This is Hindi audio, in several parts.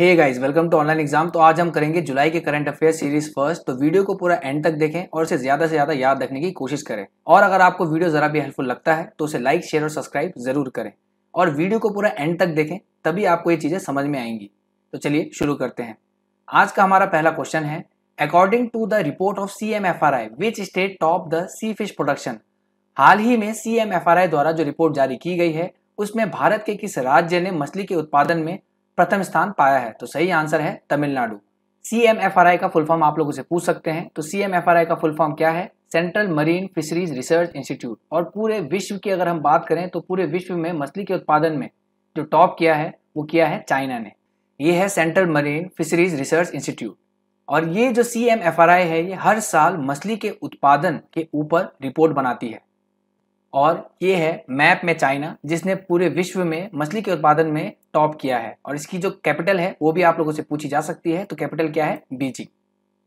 hey guys welcome to online exam तो आज हम करेंगे जुलाई के करंट अफेयर सीरीज फर्स्ट तो वीडियो को पूरा एंड तक देखें और इसे ज्यादा से ज्यादा याद रखने की कोशिश करें और अगर आपको वीडियो जरा भी हेल्पफुल लगता है तो उसे लाइक शेयर और सब्सक्राइब जरूर करें और वीडियो को पूरा एंड तक देखें तभी आपको ये चीजें समझ में आएंगी तो चलिए शुरू करते हैं आज का हमारा पहला क्वेश्चन है according to the report of C M F R I which state top the sea fish production हाल ही में C M F R I द्वारा जो रिपोर्ट जारी की गई है उसमें भारत के किस राज्य ने मछली के उत्पादन में प्रथम स्थान पाया है तो सही आंसर है Tamil Nadu C M F R I का फुल फॉर्म आप लोगों से पूछ सकते हैं तो C M F R I का फुल फॉर्म क्या है central marine fisheries research institute और पूरे विश्व की अगर हम बात करें तो पूरे विश्व में मछली के उत्पादन में जो टॉप किया है वो किया है चाइना ने ये है central marine fisheries research institute और ये जो C M F R I है ये हर साल मछली के उत्पादन के ऊपर रिपोर्ट बनाती है और ये है मैप में चाइना जिसने पूरे विश्व में मछली के उत्पादन में टॉप किया है और इसकी जो कैपिटल है वो भी आप लोगों से पूछी जा सकती है तो कैपिटल क्या है बीजिंग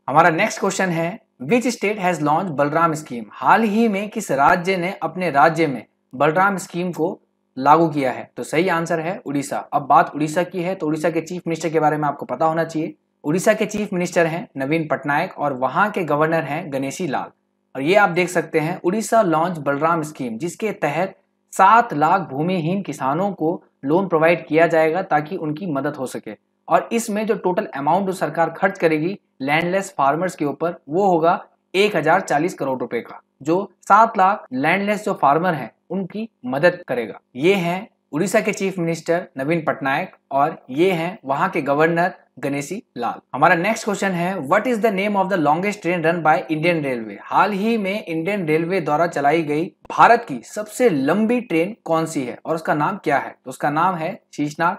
हमारा नेक्स्ट क्वेश्चन है which state has launch Balram scheme हाल ही में किस राज्य ने अपने राज्य में बलराम स्कीम को लागू किया है तो सही आंसर है उड़ीसा अब बात उड़ीसा की है तो उड़ीसा के चीफ मिनिस्टर के बारे में आपको पता होना चाहिए उड़ीसा के चीफ मिनिस्टर हैं नवीन पटनायक और वहां के गवर्नर हैं गणेशी लाल और ये आप देख सकते हैं उड़ीसा लॉन्च बलराम स्कीम जिसके तहत सात लाख भूमिहीन किसानों को लोन प्रोवाइड किया जाएगा ताकि उनकी मदद हो सके और इसमें जो टोटल अमाउंट जो सरकार खर्च करेगी लैंडलेस फार्मर्स के ऊपर वो होगा एक हजार चालीस करोड़ रुपए का जो सात लाख लैंडलेस जो फार्मर हैं उनकी मदद करेगा ये हैं उड़ीसा के चीफ मिनिस्टर नवीन पटनायक और ये हैं वहाँ के गवर्नर गणेशी लाल हमारा नेक्स्ट क्वेश्चन है what is the name of the longest train run by Indian railway हाल ही में इंडियन रेलवे द्वारा चलाई गई भारत की सबसे लंबी ट्रेन कौन सी है और उसका नाम क्या है तो उसका नाम है शीशनाग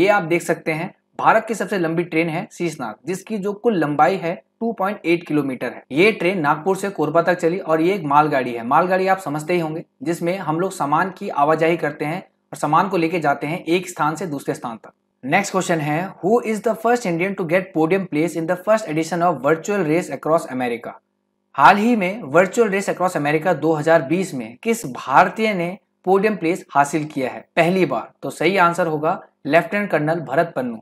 ये आप देख सकते हैं भारत की सबसे लंबी ट्रेन है शीशनाग जिसकी जो कुल लंबाई है 2.8 किलोमीटर है ये ट्रेन नागपुर से कोरबा तक चली और ये एक मालगाड़ी है मालगाड़ी आप समझते ही होंगे जिसमें हम लोग सामान की आवाजाही करते हैं और सामान को लेके जाते हैं एक स्थान से दूसरे स्थान तक नेक्स्ट क्वेश्चन है who is the first Indian to get podium place in the first edition of virtual race across America हाल ही में वर्चुअल रेस अक्रॉस अमेरिका 2020 में किस भारतीय ने पोडियम प्लेस हासिल किया है पहली बार तो सही आंसर होगा लेफ्टिनेंट कर्नल भरत पन्नू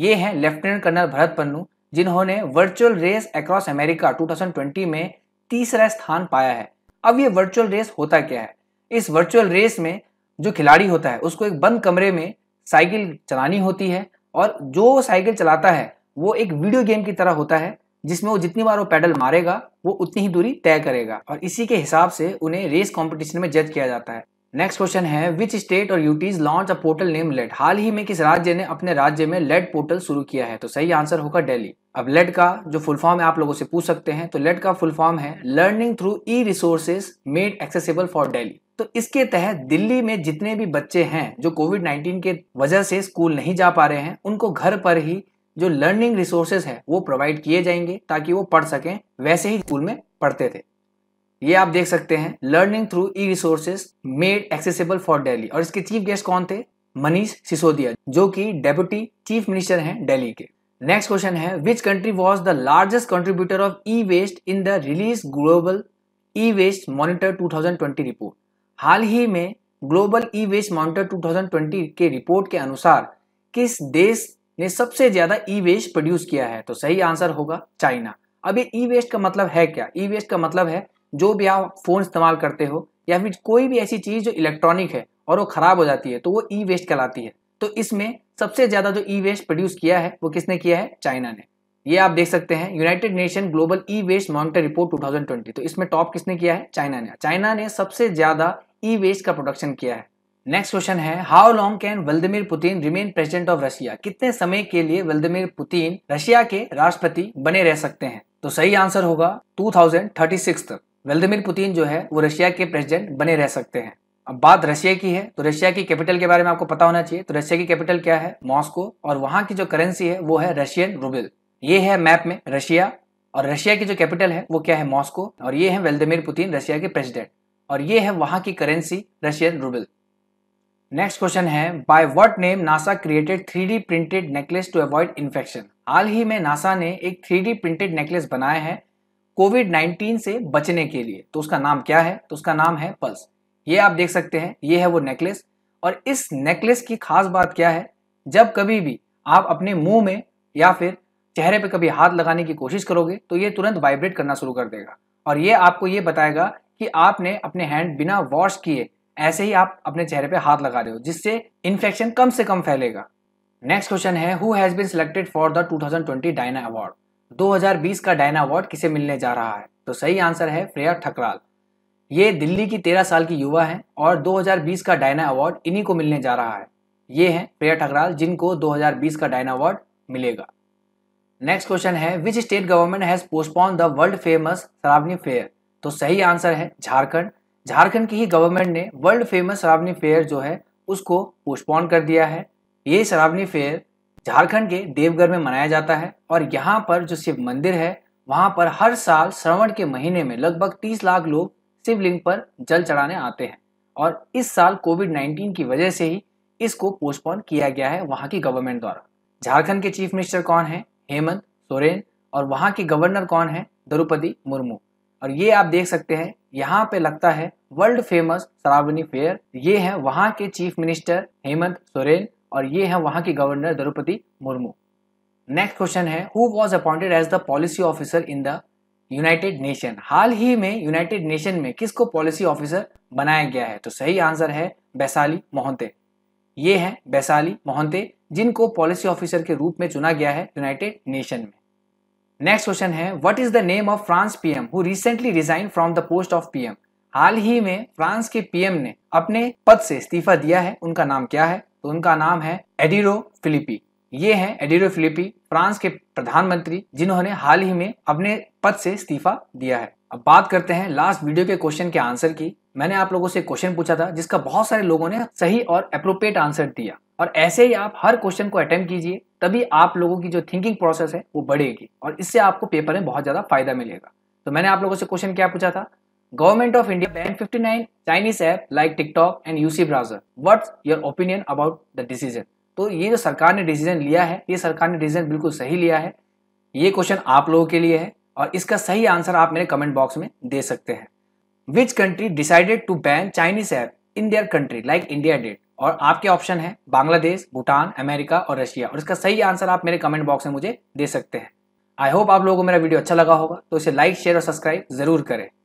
ये हैं लेफ्टिनेंट कर्नल भरत पन्नू जिन्होंने वर्चुअल रेस अक्रॉस अमेरिका 2020 में तीसरा स्थान पाया है अब ये वर्चुअल रेस होता क्या है इस वर्चुअल रेस में जो खिलाड़ी होता है उसको एक बंद कमरे में साइकिल चलानी होती है और जो साइकिल चलाता है वो एक वीडियो गेम की तरह होता है जिसमें वो जितनी बार वो पैडल मारेगा वो उतनी ही दूरी तय करेगा और इसी के हिसाब से उन्हें रेस कॉम्पिटिशन में जज किया जाता है नेक्स्ट क्वेश्चन है विच स्टेट और UTs launch a portal name LET हाल ही में किस राज्य ने अपने राज्य में लेट पोर्टल शुरू किया है तो सही आंसर होगा दिल्ली अब लेट का जो फुल फॉर्म है आप लोगों से पूछ सकते हैं तो लेट का फुल फॉर्म है learning through e resources made accessible for Delhi तो इसके तहत दिल्ली में जितने भी बच्चे हैं जो कोविड 19 के वजह से स्कूल नहीं जा पा रहे हैं उनको घर पर ही जो लर्निंग रिसोर्सेज है वो प्रोवाइड किए जाएंगे ताकि वो पढ़ सकें वैसे ही स्कूल में पढ़ते थे ये आप देख सकते हैं learning through e resources made accessible for Delhi और इसके चीफ गेस्ट कौन थे मनीष सिसोदिया जो कि डेप्यूटी चीफ मिनिस्टर हैं डेली के नेक्स्ट क्वेश्चन है which country was the largest contributor of e waste in the release global e waste monitor 2020 report हाल ही में ग्लोबल ई वेस्ट मॉनिटर 2020 के रिपोर्ट के अनुसार किस देश ने सबसे ज्यादा ई वेस्ट प्रोड्यूस किया है तो सही आंसर होगा चाइना अब ये ई वेस्ट का मतलब है क्या ई वेस्ट का मतलब है जो भी आप फोन इस्तेमाल करते हो या फिर कोई भी ऐसी चीज जो इलेक्ट्रॉनिक है और वो खराब हो जाती है तो वो ई वेस्ट कहलाती है तो इसमें सबसे ज्यादा जो ई वेस्ट प्रोड्यूस किया है वो किसने किया है चाइना ने ये आप देख सकते हैं United Nation global e waste monitor report 2020 तो इसमें टॉप किसने किया है चाइना ने चाइना ने सबसे ज्यादा ई वेस्ट का प्रोडक्शन किया है नेक्स्ट क्वेश्चन है how long can Vladimir Putin remain president of Russia कितने समय के लिए व्लादिमीर पुतिन रशिया के राष्ट्रपति बने रह सकते हैं तो सही आंसर होगा 2036 तक व्लादिमीर पुतिन जो है वो रशिया के प्रेसिडेंट बने रह सकते हैं अब बात रशिया की है तो रशिया की कैपिटल के बारे में आपको पता होना चाहिए तो रशिया की कैपिटल क्या है मॉस्को और वहां की जो करेंसी है वो है रशियन रूबल ये है मैप में रशिया और रशिया की जो कैपिटल है वो क्या है मॉस्को और ये है वेल्दिमिर पुतिन रशिया के प्रेसिडेंट और ये है वहां की currency Russian rouble next question है by what name NASA created three printed necklace to avoid infection हाल ही में नासा ने एक थ्री प्रिंटेड नेकलेस बनाया है कोविड 19 से बचने के लिए तो उसका नाम क्या है तो उसका नाम है पल्स ये आप देख सकते हैं ये है वो नेकलेस और इस नेकलेस की खास बात क्या है जब कभी भी आप अपने मुंह में या फिर चेहरे पे कभी हाथ लगाने की कोशिश करोगे तो ये तुरंत वाइब्रेट करना शुरू कर देगा और ये आपको ये बताएगा कि आपने अपने हैंड बिना वॉश किए ऐसे ही आप अपने चेहरे पे हाथ लगा रहे हो जिससे इन्फेक्शन कम से कम फैलेगा नेक्स्ट क्वेश्चन है who has been selected for the 2020 Diana award 2020 का डायना अवार्ड किसे मिलने जा रहा है तो सही आंसर है फ्रेया ठकराल ये दिल्ली की 13 साल की युवा है और 2020 का डायना अवार्ड इन्हीं को मिलने जा रहा है ये है प्रिया ठकराल जिनको 2020 का डायना अवार्ड मिलेगा नेक्स्ट क्वेश्चन है which state government has postpone the world famous Shravani fair तो सही आंसर है झारखंड झारखंड की ही गवर्नमेंट ने वर्ल्ड फेमस श्रावणी फेयर जो है उसको पोस्टपोन कर दिया है ये श्रावणी फेयर झारखंड के देवघर में मनाया जाता है और यहाँ पर जो शिव मंदिर है वहाँ पर हर साल श्रवण के महीने में लगभग तीस लाख लोग शिवलिंग पर जल चढ़ाने आते हैं और इस साल कोविड नाइन्टीन की वजह से ही इसको पोस्टपोन किया गया है वहाँ की गवर्नमेंट द्वारा झारखंड के चीफ मिनिस्टर कौन है हेमंत सोरेन और वहाँ के गवर्नर कौन है द्रौपदी मुर्मू और ये आप देख सकते हैं यहाँ पे लगता है वर्ल्ड फेमस श्रावणी फेयर ये है वहाँ के चीफ मिनिस्टर हेमंत सोरेन और ये है वहाँ की governor Draupadi Murmu next question है who was appointed as the policy officer in the United Nation हाल ही में यूनाइटेड नेशन में किसको पॉलिसी ऑफिसर बनाया गया है तो सही आंसर है बैसाली मोहनते ये हैं बैसाली मोहनते जिनको पॉलिसी ऑफिसर के रूप में चुना गया है यूनाइटेड नेशन में नेक्स्ट क्वेश्चन है what is the name of France PM who recently resign from the post of PM हाल ही में फ्रांस के पीएम ने अपने पद से इस्तीफा दिया है उनका नाम क्या है तो उनका नाम है एडिरो फिलिपी ये है एडिरो फिलिपी फ्रांस के प्रधानमंत्री जिन्होंने हाल ही में अपने पद से इस्तीफा दिया है अब बात करते हैं लास्ट वीडियो के क्वेश्चन के आंसर की मैंने आप लोगों से क्वेश्चन पूछा था जिसका बहुत सारे लोगों ने सही और अप्रोप्रिएट आंसर दिया और ऐसे ही आप हर क्वेश्चन को अटेम्प्ट कीजिए तभी आप लोगों की जो थिंकिंग प्रोसेस है वो बढ़ेगी और इससे आपको पेपर में बहुत ज़्यादा फायदा मिलेगा तो मैंने आप लोगों से क्वेश्चन क्या पूछा था government of India ban 59 Chinese app like TikTok and UC browser what's your opinion about the decision तो ये जो सरकार ने डिसीजन लिया है ये सरकार ने डिसीजन बिल्कुल सही लिया है ये क्वेश्चन आप लोगों के लिए है और इसका सही आंसर आप मेरे कमेंट बॉक्स में दे सकते हैं which country decided to ban Chinese app in their country like India डेट और आपके ऑप्शन है बांग्लादेश भूटान अमेरिका और रशिया और इसका सही आंसर आप मेरे कमेंट बॉक्स में मुझे दे सकते हैं आई होप आप लोगों को मेरा वीडियो अच्छा लगा होगा तो इसे लाइक शेयर और सब्सक्राइब जरूर करें